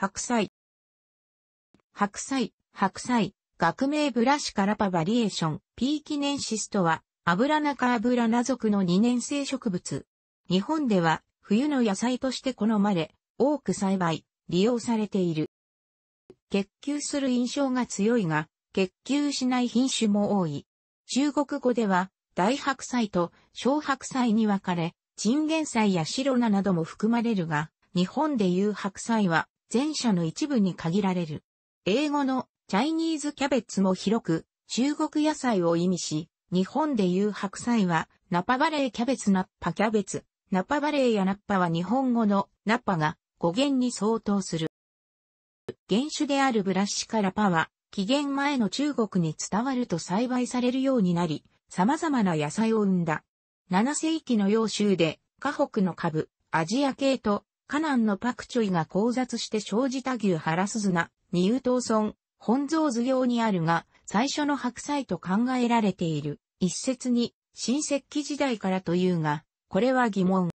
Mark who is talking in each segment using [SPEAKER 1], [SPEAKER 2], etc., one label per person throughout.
[SPEAKER 1] 白菜。白菜、白菜、学名ブラシカラパバリエーション、ピキ記念シスとは、アブラナカアブラナ属の二年生植物。日本では、冬の野菜として好まれ、多く栽培、利用されている。結球する印象が強いが、結球しない品種も多い。中国語では、大白菜と小白菜に分かれ、チンゲン菜や白菜なども含まれるが、日本でいう白菜は前者の一部に限られる。英語のチャイニーズキャベツも広く、中国野菜を意味し、日本でいう白菜は、ナパバレーキャベツナッパキャベツ、ナパバレーやナッパは日本語のナッパが語源に相当する。原種であるブラシカラパは、紀元前の中国に伝わると栽培されるようになり、様々な野菜を生んだ。7世紀の洋州で、河北の株、アジア系とカナンのパクチョイが交雑して生じた牛原鈴菜、ニュートウソン、本草図用にあるが、最初の白菜と考えられている。一説に、新石器時代からというが、これは疑問。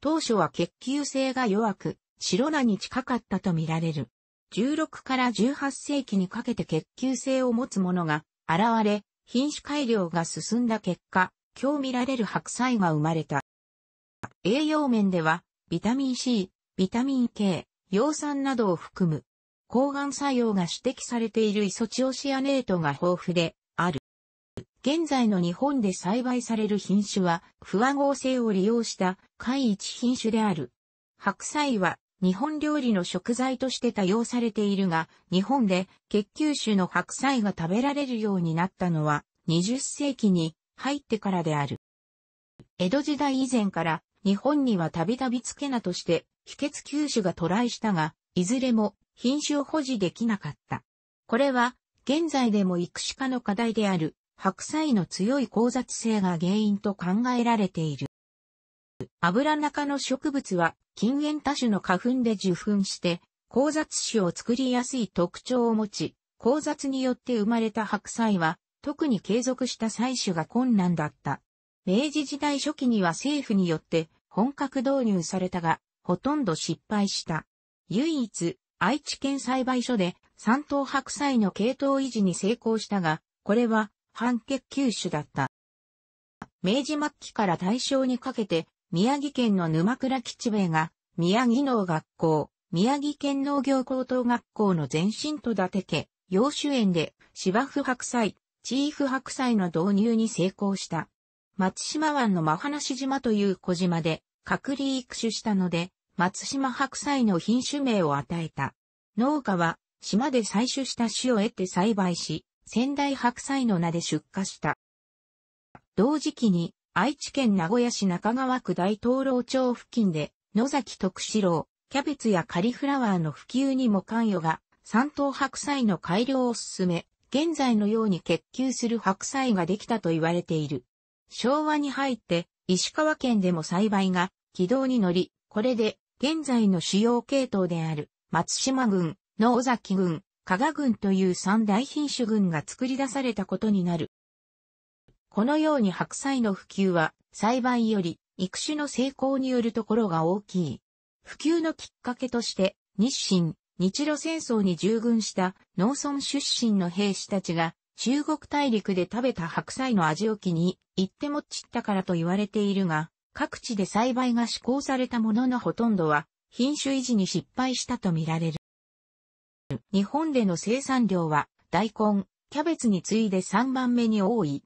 [SPEAKER 1] 当初は血球性が弱く、白菜に近かったとみられる。16から18世紀にかけて血球性を持つものが現れ、品種改良が進んだ結果、今日見られる白菜が生まれた。栄養面では、ビタミン C、ビタミン K、葉酸などを含む、抗がん作用が指摘されているイソチオシアネートが豊富である。現在の日本で栽培される品種は、不和合成を利用した海一品種である。白菜は、日本料理の食材として多用されているが、日本で結球種の白菜が食べられるようになったのは、20世紀に入ってからである。江戸時代以前から日本にはたびたび付け名として、秘訣吸種が渡来したが、いずれも品種を保持できなかった。これは、現在でも育種化の課題である、白菜の強い交雑性が原因と考えられている。油中の植物は、近縁多種の花粉で受粉して、交雑種を作りやすい特徴を持ち、交雑によって生まれた白菜は、特に継続した採取が困難だった。明治時代初期には政府によって本格導入されたが、ほとんど失敗した。唯一、愛知県栽培所で三等白菜の系統維持に成功したが、これは半結球種だった。明治末期から大正にかけて、宮城県の沼倉吉兵衛が、宮城農学校、宮城県農業高等学校の前身戸建家、洋酒園で、芝生白菜、チーフ白菜の導入に成功した。松島湾の真話島という小島で、隔離育種したので、松島白菜の品種名を与えた。農家は、島で採取した種を得て栽培し、仙台白菜の名で出荷した。同時期に、愛知県名古屋市中川区大東老町付近で、野崎徳志郎、キャベツやカリフラワーの普及にも関与が、山東白菜の改良を進め、現在のように結球する白菜ができたと言われている。昭和に入って、石川県でも栽培が軌道に乗り、これで現在の主要系統である松島郡、野崎郡、加賀郡という三大品種群が作り出されたことになる。このように白菜の普及は栽培より育種の成功によるところが大きい。普及のきっかけとして日清、日露戦争に従軍した農村出身の兵士たちが中国大陸で食べた白菜の味を気に入っても散ったからと言われているが、各地で栽培が施行されたもののほとんどは品種維持に失敗したとみられる。日本での生産量は大根、キャベツに次いで3番目に多い。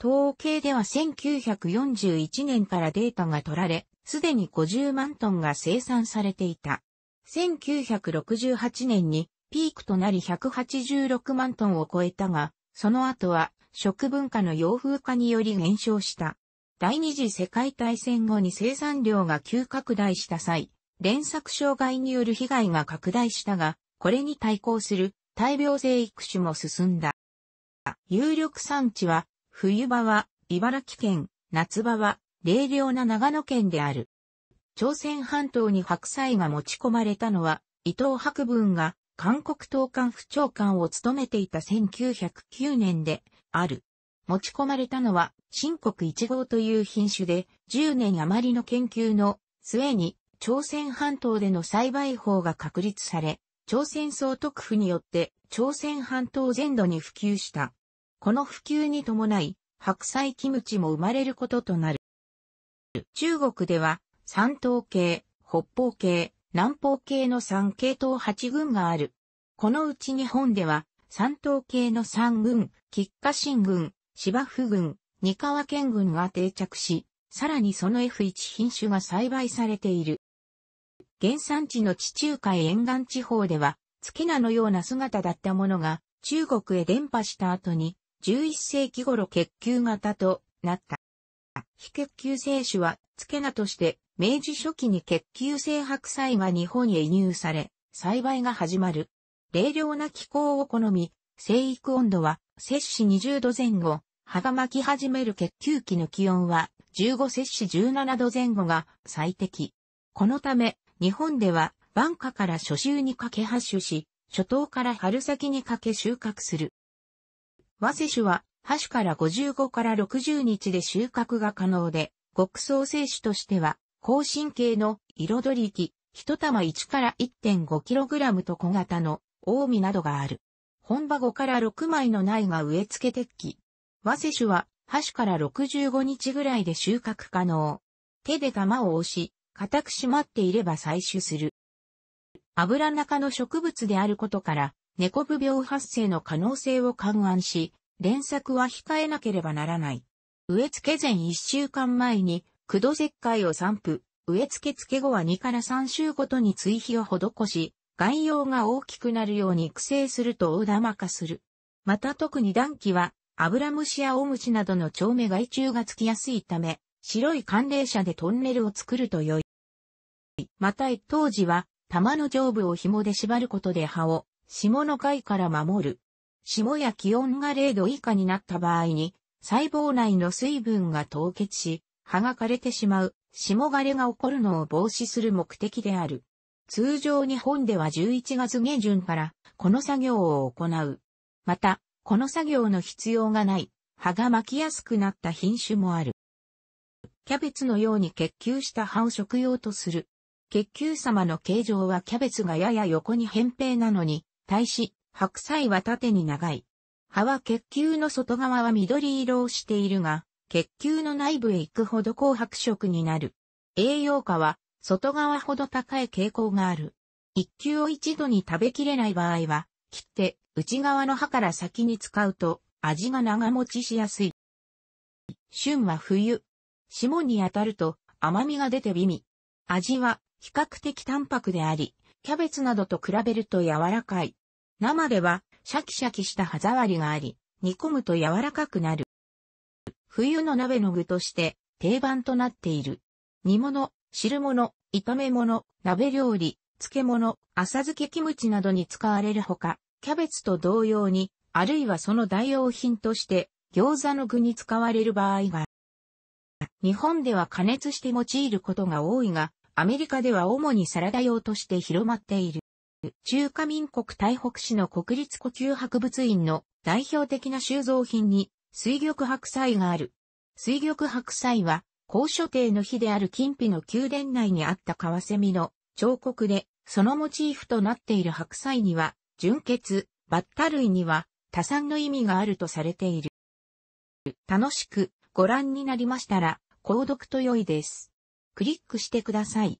[SPEAKER 1] 統計では1941年からデータが取られ、すでに50万トンが生産されていた。1968年にピークとなり186万トンを超えたが、その後は食文化の洋風化により減少した。第二次世界大戦後に生産量が急拡大した際、連作障害による被害が拡大したが、これに対抗する大病性育種も進んだ。有力産地は、冬場は茨城県、夏場は冷涼な長野県である。朝鮮半島に白菜が持ち込まれたのは、伊藤博文が韓国統監府長官を務めていた1909年である。持ち込まれたのは、新国1号という品種で、10年余りの研究の末に、朝鮮半島での栽培法が確立され、朝鮮総督府によって朝鮮半島全土に普及した。この普及に伴い、白菜キムチも生まれることとなる。中国では、山東系、北方系、南方系の3系統8軍がある。このうち日本では、山東系の3軍、吉花新軍、芝生軍、三河県軍が定着し、さらにその F1 品種が栽培されている。原産地の地中海沿岸地方では、月菜のような姿だったものが、中国へ伝播した後に、11世紀頃結球型となった。非結球性種は、付け名として明治初期に結球性白菜が日本へ輸入され、栽培が始まる。冷涼な気候を好み、生育温度は摂氏20度前後、葉が巻き始める結球期の気温は15摂氏17度前後が最適。このため、日本では晩夏から初秋にかけ発種し、初冬から春先にかけ収穫する。和瀬種は、葉種から55から60日で収穫が可能で、極層生種としては高神経の彩り器、一玉1から 1.5kg と小型の大見などがある。本場5から6枚の苗が植え付け鉄器。和瀬種は、箸から65日ぐらいで収穫可能。手で玉を押し、固く締まっていれば採取する。油中の植物であることから、猫部病発生の可能性を勘案し、連作は控えなければならない。植え付け前1週間前に、駆土石灰を散布、植え付け付け後は2から3週ごとに追肥を施し、概要が大きくなるように育成すると大玉化する。また特に暖気は、油虫やオムシなどの蝶目害虫がつきやすいため、白い寒冷車でトンネルを作ると良い。また一等時は、玉の上部を紐で縛ることで葉を、霜の害から守る。霜や気温が0度以下になった場合に、細胞内の水分が凍結し、葉が枯れてしまう、霜枯れが起こるのを防止する目的である。通常日本では11月下旬からこの作業を行う。また、この作業の必要がない、葉が巻きやすくなった品種もある。キャベツのように結球した葉を食用とする。結球様の形状はキャベツがやや横に扁平なのに、対し、白菜は縦に長い。葉は結球の外側は緑色をしているが、血球の内部へ行くほど紅白色になる。栄養価は外側ほど高い傾向がある。一球を一度に食べきれない場合は、切って内側の歯から先に使うと味が長持ちしやすい。旬は冬。霜に当たると甘みが出て美味。味は比較的淡白であり、キャベツなどと比べると柔らかい。生ではシャキシャキした歯触りがあり、煮込むと柔らかくなる。冬の鍋の具として定番となっている。煮物、汁物、炒め物、鍋料理、漬物、浅漬けキムチなどに使われるほか、キャベツと同様に、あるいはその代用品として餃子の具に使われる場合が、日本では加熱して用いることが多いが、アメリカでは主にサラダ用として広まっている。中華民国台北市の国立呼吸博物院の代表的な収蔵品に水玉白菜がある。水玉白菜は、高所定の日である金比の宮殿内にあったカワセミの彫刻で、そのモチーフとなっている白菜には、純血、バッタ類には、多産の意味があるとされている。楽しくご覧になりましたら、購読と良いです。クリックしてください。